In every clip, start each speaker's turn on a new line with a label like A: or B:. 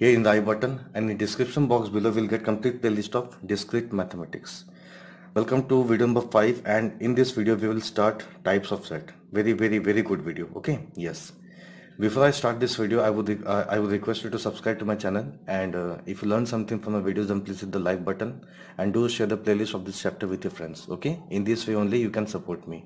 A: Here in the I button and in description box below we'll get complete playlist of discrete mathematics. Welcome to video number 5 and in this video we will start types of set. Very very very good video. Okay. Yes. Before I start this video I would uh, I would request you to subscribe to my channel and uh, if you learn something from my videos then please hit the like button and do share the playlist of this chapter with your friends. Okay. In this way only you can support me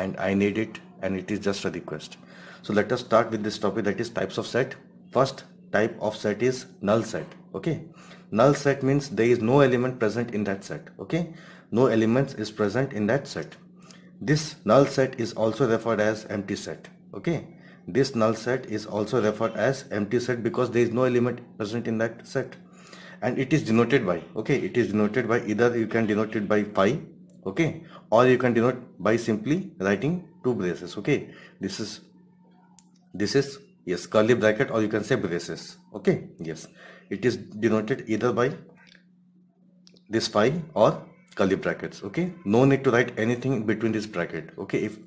A: and I need it and it is just a request. So let us start with this topic that is types of set. First type of set is null set okay null set means there is no element present in that set okay no elements is present in that set this null set is also referred as empty set okay this null set is also referred as empty set because there is no element present in that set and it is denoted by okay it is denoted by either you can denote it by phi okay or you can denote by simply writing two braces okay this is this is yes curly bracket or you can say braces okay yes it is denoted either by this phi or curly brackets okay no need to write anything between this bracket okay if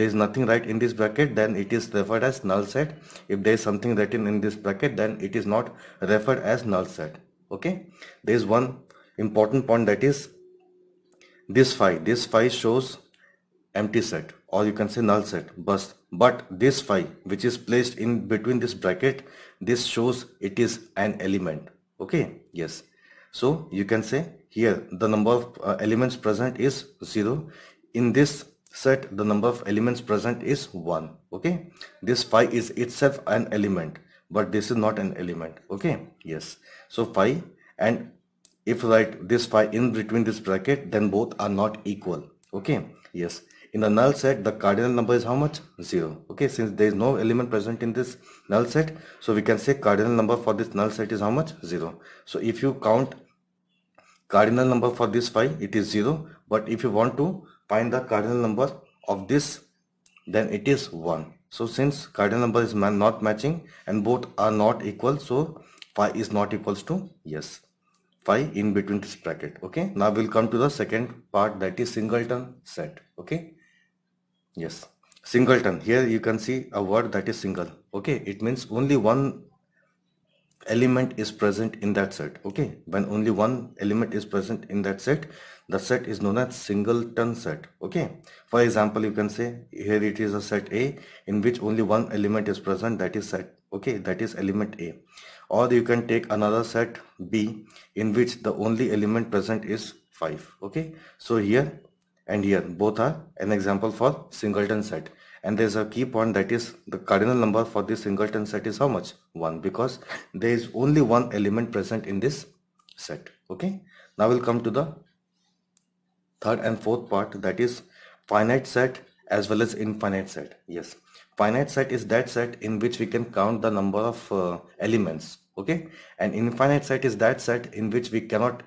A: there is nothing right in this bracket then it is referred as null set if there is something written in this bracket then it is not referred as null set okay there is one important point that is this phi this phi shows empty set or you can say null set bust but this phi which is placed in between this bracket this shows it is an element okay yes so you can say here the number of uh, elements present is 0 in this set the number of elements present is 1 okay this phi is itself an element but this is not an element okay yes so phi and if write this phi in between this bracket then both are not equal okay yes in the null set, the cardinal number is how much? 0. Okay, since there is no element present in this null set, so we can say cardinal number for this null set is how much? 0. So if you count cardinal number for this phi, it is 0. But if you want to find the cardinal number of this, then it is 1. So since cardinal number is not matching and both are not equal, so phi is not equals to yes phi in between this bracket okay now we'll come to the second part that is singleton set okay Yes. Singleton. Here you can see a word that is single. Okay. It means only one element is present in that set. Okay. When only one element is present in that set, the set is known as singleton set. Okay. For example, you can say here it is a set A in which only one element is present that is set. Okay. That is element A. Or you can take another set B in which the only element present is 5. Okay. So here and here both are an example for singleton set and there's a key point that is the cardinal number for this singleton set is how much 1 because there is only one element present in this set okay now we'll come to the third and fourth part that is finite set as well as infinite set yes finite set is that set in which we can count the number of uh, elements okay and infinite set is that set in which we cannot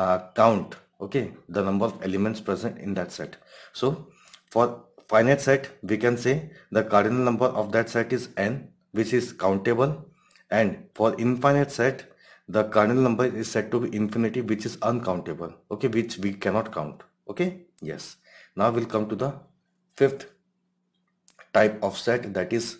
A: uh, count okay the number of elements present in that set so for finite set we can say the cardinal number of that set is n which is countable and for infinite set the cardinal number is said to be infinity which is uncountable okay which we cannot count okay yes now we'll come to the fifth type of set that is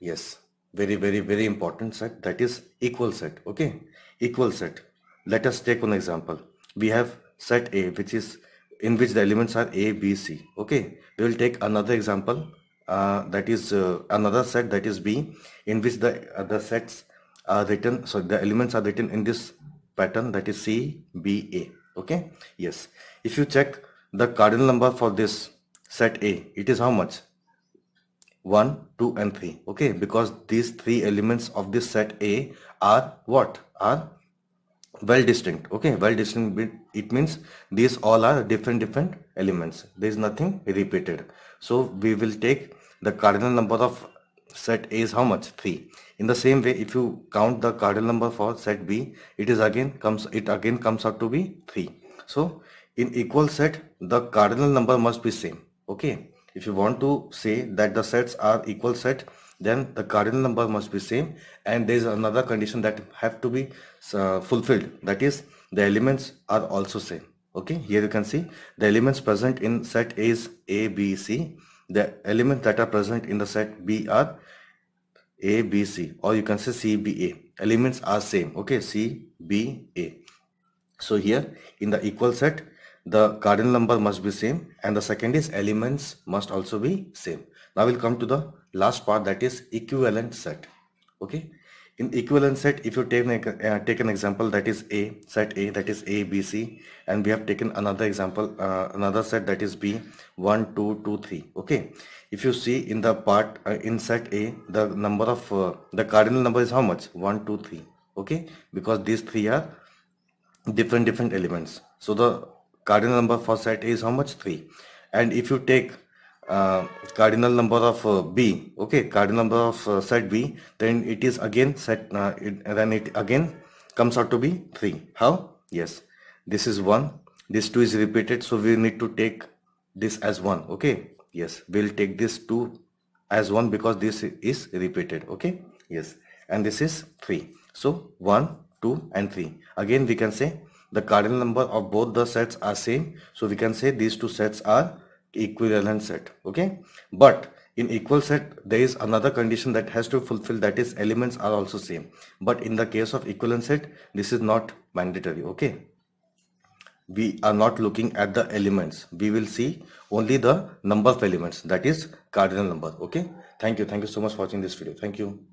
A: yes very very very important set that is equal set okay equal set let us take one example we have set A which is in which the elements are A, B, C. Okay, we will take another example uh, that is uh, another set that is B in which the other sets are written. So the elements are written in this pattern that is C, B, A. Okay, yes. If you check the cardinal number for this set A, it is how much? 1, 2 and 3. Okay, because these three elements of this set A are what? Are well distinct okay well distinct it means these all are different different elements there is nothing repeated so we will take the cardinal number of set a is how much 3 in the same way if you count the cardinal number for set b it is again comes it again comes out to be 3 so in equal set the cardinal number must be same okay if you want to say that the sets are equal set then the cardinal number must be same and there is another condition that have to be uh, fulfilled that is the elements are also same okay here you can see the elements present in set a is a b c the elements that are present in the set b are a b c or you can say c b a elements are same okay c b a so here in the equal set the cardinal number must be same and the second is elements must also be same. Now we'll come to the last part that is equivalent set. Okay. In equivalent set, if you take, uh, take an example that is A, set A that is A, B, C and we have taken another example, uh, another set that is B, 1, 2, 2, 3. Okay. If you see in the part, uh, in set A, the number of, uh, the cardinal number is how much? 1, 2, 3. Okay. Because these three are different, different elements. So the cardinal number for set is how much 3 and if you take uh, cardinal number of uh, b okay cardinal number of uh, set b then it is again set uh, it, then it again comes out to be 3 how yes this is 1 this 2 is repeated so we need to take this as 1 okay yes we'll take this 2 as 1 because this is repeated okay yes and this is 3 so 1 2 and 3 again we can say the cardinal number of both the sets are same so we can say these two sets are equivalent set okay but in equal set there is another condition that has to fulfill that is elements are also same but in the case of equivalent set this is not mandatory okay we are not looking at the elements we will see only the number of elements that is cardinal number okay thank you thank you so much for watching this video thank you